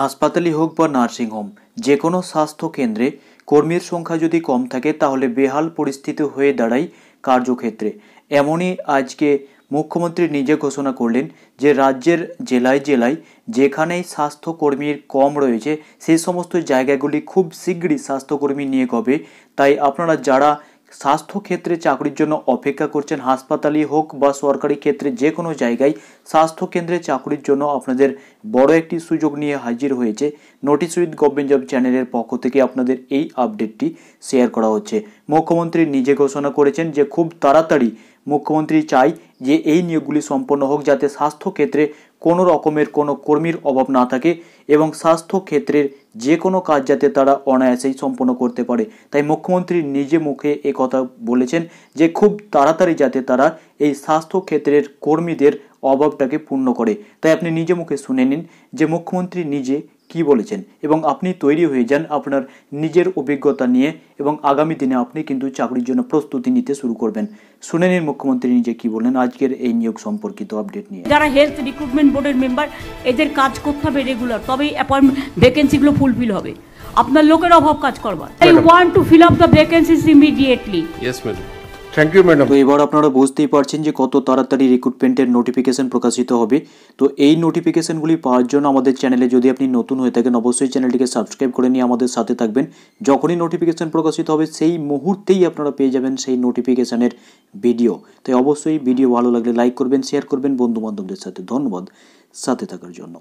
হাসপাতালই হোক বা নার্সিংহোম যে কোনো স্বাস্থ্য কেন্দ্রে কর্মীর সংখ্যা যদি কম থাকে তাহলে বেহাল পরিস্থিতি হয়ে দাঁড়ায় কার্যক্ষেত্রে এমনই আজকে মুখ্যমন্ত্রী নিজে ঘোষণা করলেন যে রাজ্যের জেলায় জেলায় যেখানেই স্বাস্থ্যকর্মীর কম রয়েছে সেই সমস্ত জায়গাগুলি খুব শীঘ্রই স্বাস্থ্যকর্মী নিয়ে হবে তাই আপনারা যারা স্বাস্থ্যক্ষেত্রে চাকরির জন্য অপেক্ষা করছেন হাসপাতালই হোক বা সরকারি ক্ষেত্রে যে কোনো জায়গায় স্বাস্থ্যকেন্দ্রে চাকরির জন্য আপনাদের বড় একটি সুযোগ নিয়ে হাজির হয়েছে নোটিস উইথ গভর্নমেন্ট জব চ্যানেলের পক্ষ থেকে আপনাদের এই আপডেটটি শেয়ার করা হচ্ছে মুখ্যমন্ত্রী নিজে ঘোষণা করেছেন যে খুব তাড়াতাড়ি মুখ্যমন্ত্রী চাই যে এই নিয়োগগুলি সম্পন্ন হোক যাতে স্বাস্থ্যক্ষেত্রে কোনো রকমের কোনো কর্মীর অভাব না থাকে এবং স্বাস্থ্যক্ষেত্রের যে কোনো কাজ যাতে তারা অনায়াসেই সম্পন্ন করতে পারে তাই মুখ্যমন্ত্রী নিজে মুখে এ কথা বলেছেন যে খুব তাড়াতাড়ি যাতে তারা এই স্বাস্থ্যক্ষেত্রের কর্মীদের অভাবটাকে পূর্ণ করে তাই আপনি নিজে মুখে শুনে নিন যে মুখ্যমন্ত্রী নিজে কি বলেছেন এবং আপনি তৈরি হয়ে যান আপনার নিজের অভিজ্ঞতা নিয়ে এবং আগামী দিনে আপনি কিন্তু চাকরির জন্য প্রস্তুতি নিতে শুরু করবেন শুনে নিন মুখ্যমন্ত্রী নিজে কি বলেন আজকের এই নিয়োগ সম্পর্কিত আপডেট নিয়ে যারা হেলথ রিক্রুটমেন্ট বোর্ডের মেম্বার এদের কাজ করতে হবে রেগুলার তবেই অ্যাপয়েন্টমেন্ট ভ্যাকেন্সিগুলো ফুলফিল হবে আপনার লোকের অভাব কাজ করবার I want to fill up the vacancies immediately yes madam thank you madam তো এবার আপনারা বুঝতেই পারছেন যে কত তাড়াতাড়ি রিক্রুটমেন্টের নোটিফিকেশন প্রকাশিত হবে তো এই নোটিফিকেশনগুলি পাওয়ার জন্য আমাদের চ্যানেলে যদি আপনি নতুন হয়ে থাকেন অবশ্যই চ্যানেলটিকে সাবস্ক্রাইব করে নিয়ে আমাদের সাথে থাকবেন যখনই নোটিফিকেশন প্রকাশিত হবে সেই মুহূর্তেই আপনারা পেয়ে যাবেন সেই নোটিফিকেশনের ভিডিও তাই অবশ্যই ভিডিও ভালো লাগলে লাইক করবেন শেয়ার করবেন বন্ধু বান্ধবদের সাথে ধন্যবাদ সাথে থাকার জন্য